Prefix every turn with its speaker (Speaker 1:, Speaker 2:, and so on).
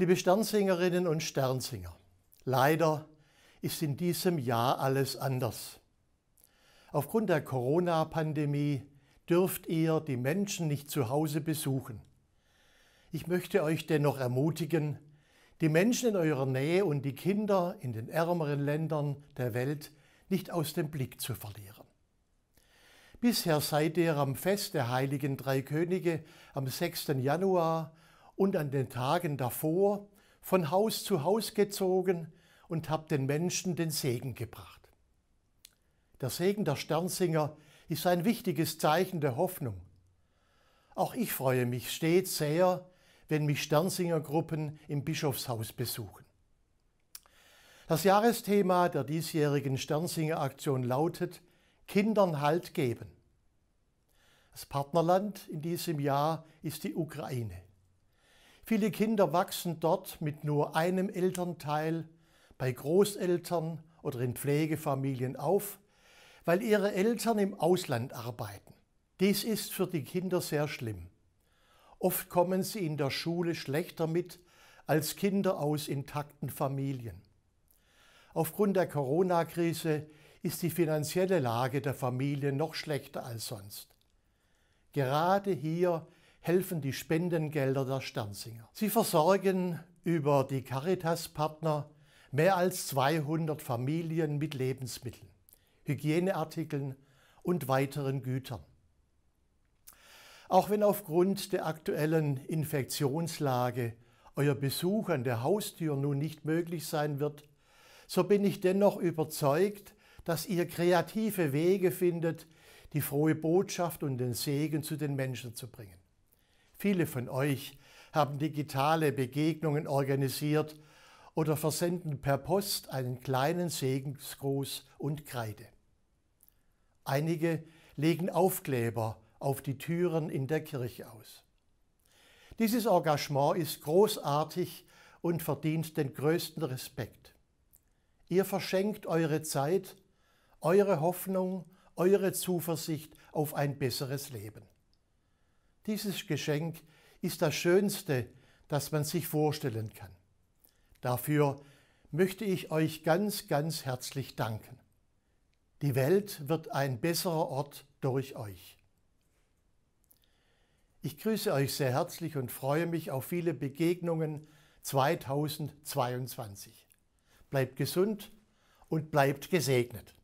Speaker 1: Liebe Sternsingerinnen und Sternsinger, leider ist in diesem Jahr alles anders. Aufgrund der Corona-Pandemie dürft ihr die Menschen nicht zu Hause besuchen. Ich möchte euch dennoch ermutigen, die Menschen in eurer Nähe und die Kinder in den ärmeren Ländern der Welt nicht aus dem Blick zu verlieren. Bisher seid ihr am Fest der heiligen drei Könige am 6. Januar und an den Tagen davor von Haus zu Haus gezogen und habe den Menschen den Segen gebracht. Der Segen der Sternsinger ist ein wichtiges Zeichen der Hoffnung. Auch ich freue mich stets sehr, wenn mich Sternsingergruppen im Bischofshaus besuchen. Das Jahresthema der diesjährigen Sternsinger-Aktion lautet Kindern Halt geben. Das Partnerland in diesem Jahr ist die Ukraine. Viele Kinder wachsen dort mit nur einem Elternteil, bei Großeltern oder in Pflegefamilien auf, weil ihre Eltern im Ausland arbeiten. Dies ist für die Kinder sehr schlimm. Oft kommen sie in der Schule schlechter mit als Kinder aus intakten Familien. Aufgrund der Corona-Krise ist die finanzielle Lage der Familie noch schlechter als sonst. Gerade hier helfen die Spendengelder der Sternsinger. Sie versorgen über die Caritas-Partner mehr als 200 Familien mit Lebensmitteln, Hygieneartikeln und weiteren Gütern. Auch wenn aufgrund der aktuellen Infektionslage euer Besuch an der Haustür nun nicht möglich sein wird, so bin ich dennoch überzeugt, dass ihr kreative Wege findet, die frohe Botschaft und den Segen zu den Menschen zu bringen. Viele von euch haben digitale Begegnungen organisiert oder versenden per Post einen kleinen Segensgruß und Kreide. Einige legen Aufkleber auf die Türen in der Kirche aus. Dieses Engagement ist großartig und verdient den größten Respekt. Ihr verschenkt eure Zeit, eure Hoffnung, eure Zuversicht auf ein besseres Leben. Dieses Geschenk ist das Schönste, das man sich vorstellen kann. Dafür möchte ich euch ganz, ganz herzlich danken. Die Welt wird ein besserer Ort durch euch. Ich grüße euch sehr herzlich und freue mich auf viele Begegnungen 2022. Bleibt gesund und bleibt gesegnet.